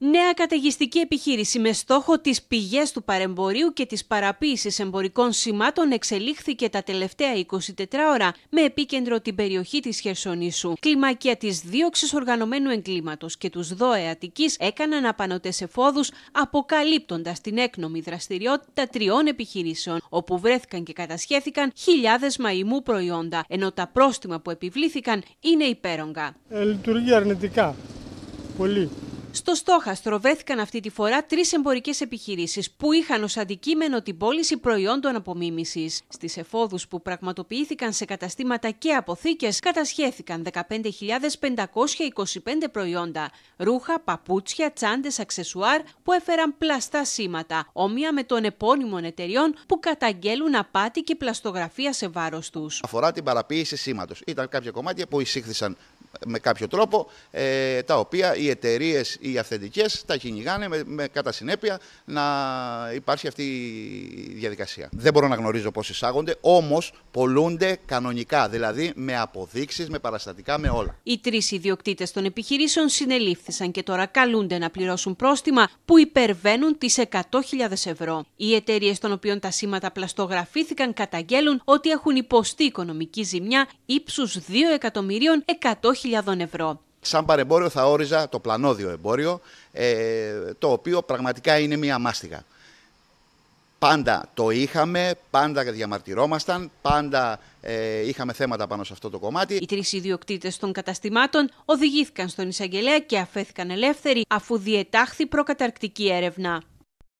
Νέα καταιγιστική επιχείρηση με στόχο τις πηγές του παρεμπορίου και της παραποίησης εμπορικών σημάτων εξελίχθηκε τα τελευταία 24 ώρα με επίκεντρο την περιοχή της Χερσονήσου. Κλιμακία της δίωξης οργανωμένου εγκλήματος και τους ΔΟΕ Αττικής έκαναν απανοτές εφόδους αποκαλύπτοντας την έκνομη δραστηριότητα τριών επιχειρήσεων όπου βρέθηκαν και κατασχέθηκαν χιλιάδες μαϊμού προϊόντα ενώ τα πρόστιμα που επιβλήθηκαν είναι υπέρογκα. Ε, λειτουργεί αρνητικά. Πολύ. Στο στόχαστρο βρέθηκαν αυτή τη φορά τρεις εμπορικές επιχειρήσεις που είχαν ως αντικείμενο την πώληση προϊόντων απομίμησης. Στις εφόδους που πραγματοποιήθηκαν σε καταστήματα και αποθήκες κατασχέθηκαν 15.525 προϊόντα. Ρούχα, παπούτσια, τσάντες, αξεσουάρ που έφεραν πλαστά σήματα, όμοια με των επώνυμων εταιριών που καταγγέλουν απάτη και πλαστογραφία σε βάρος τους. Αφορά την παραποίηση σήματος. Ήταν κάποια κομμάτια που εισήχθησαν με κάποιο τρόπο, ε, τα οποία οι εταιρείες οι αυθεντικές τα κυνηγάνε με, με, κατά συνέπεια να υπάρχει αυτή η διαδικασία. Δεν μπορώ να γνωρίζω πώς εισάγονται, όμως πολλούνται κανονικά, δηλαδή με αποδείξεις, με παραστατικά, με όλα. Οι τρεις ιδιοκτήτες των επιχειρήσεων συνελήφθησαν και τώρα καλούνται να πληρώσουν πρόστιμα που υπερβαίνουν τις 100.000 ευρώ. Οι εταιρείες των οποίων τα σήματα πλαστογραφήθηκαν καταγγέλουν ότι έχουν υποστεί οικονομική ζημιά ύψους 2.100.000 Σαν παρεμπόριο θα όριζα το πλανόδιο εμπόριο, ε, το οποίο πραγματικά είναι μία μάστιγα. Πάντα το είχαμε, πάντα διαμαρτυρόμασταν, πάντα ε, είχαμε θέματα πάνω σε αυτό το κομμάτι. Οι τρεις ιδιοκτήτες των καταστημάτων οδηγήθηκαν στον εισαγγελέα και αφέθηκαν ελεύθεροι αφού διετάχθη προκαταρκτική έρευνα.